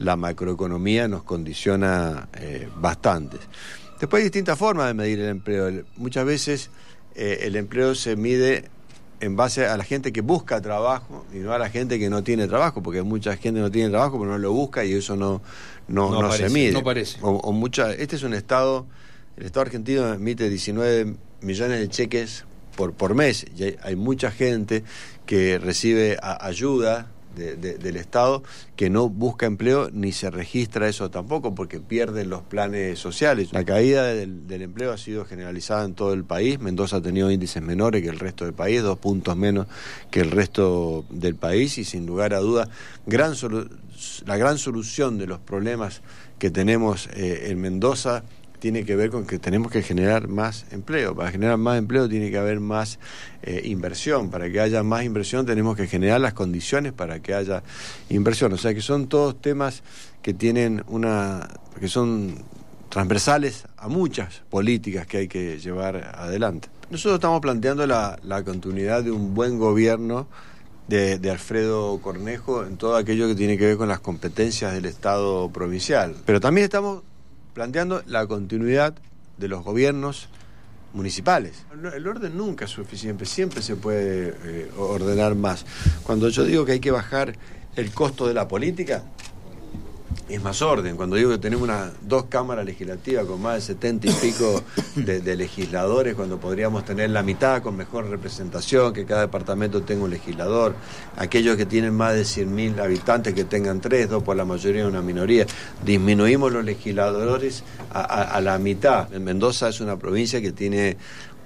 la macroeconomía nos condiciona eh, bastante. Después hay distintas formas de medir el empleo. Muchas veces eh, el empleo se mide en base a la gente que busca trabajo y no a la gente que no tiene trabajo, porque mucha gente no tiene trabajo pero no lo busca y eso no, se mide. No parece. O, este es un Estado, el Estado argentino emite 19 millones de cheques por, por mes y hay, mucha gente que recibe ayuda del Estado que no busca empleo ni se registra eso tampoco porque pierden los planes sociales. La caída del, empleo ha sido generalizada en todo el país. Mendoza ha tenido índices menores que el resto del país, dos puntos menos que el resto del país y sin lugar a dudas la gran solución de los problemas que tenemos eh, en Mendoza tiene que ver con que tenemos que generar más empleo. Para generar más empleo tiene que haber más eh, inversión. Para que haya más inversión tenemos que generar las condiciones para que haya inversión. O sea que son todos temas que tienen una que son transversales a muchas políticas que hay que llevar adelante. Nosotros estamos planteando la, continuidad de un buen gobierno de, de, Alfredo Cornejo en todo aquello que tiene que ver con las competencias del Estado provincial. Pero también estamos planteando la continuidad de los gobiernos municipales. El orden nunca es suficiente, siempre se puede eh, ordenar más. Cuando yo digo que hay que bajar el costo de la política, es más orden. Cuando digo que tenemos unas dos cámaras legislativas con más de setenta y pico de, legisladores, cuando podríamos tener la mitad con mejor representación, que cada departamento tenga un legislador, aquellos que tienen más de 100.000 habitantes que tengan tres, dos por la mayoría, una minoría, disminuimos los legisladores a, la mitad. En Mendoza es una provincia que tiene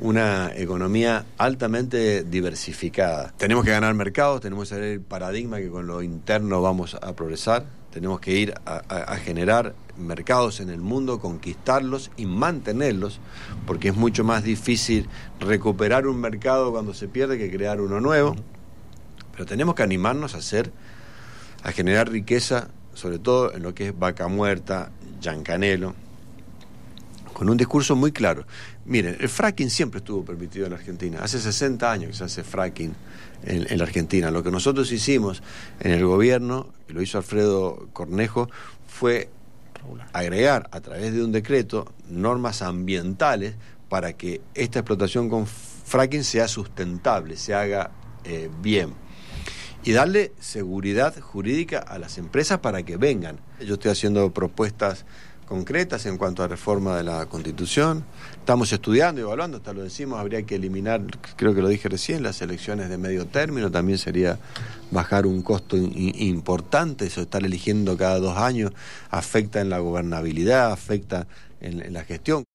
una economía altamente diversificada. Tenemos que ganar mercados, tenemos que el paradigma que con lo interno vamos a progresar, tenemos que ir a a, generar mercados en el mundo, conquistarlos y mantenerlos, porque es mucho más difícil recuperar un mercado cuando se pierde que crear uno nuevo. Pero tenemos que animarnos a hacer, a generar riqueza, sobre todo en lo que es vaca muerta, yancanelo, con un discurso muy claro. Miren, el fracking siempre estuvo permitido en la Argentina. Hace 60 años que se hace fracking en, la Argentina. Lo que nosotros hicimos en el gobierno, lo hizo Alfredo Cornejo, fue agregar a través de un decreto normas ambientales para que esta explotación con fracking sea sustentable, se haga eh, bien. Y darle seguridad jurídica a las empresas para que vengan. Yo estoy haciendo propuestas concretas en cuanto a reforma de la Constitución. Estamos estudiando y evaluando, hasta lo decimos, habría que eliminar, creo que lo dije recién, las elecciones de medio término, también sería bajar un costo importante, eso estar eligiendo cada dos años afecta en la gobernabilidad, afecta en, en la gestión.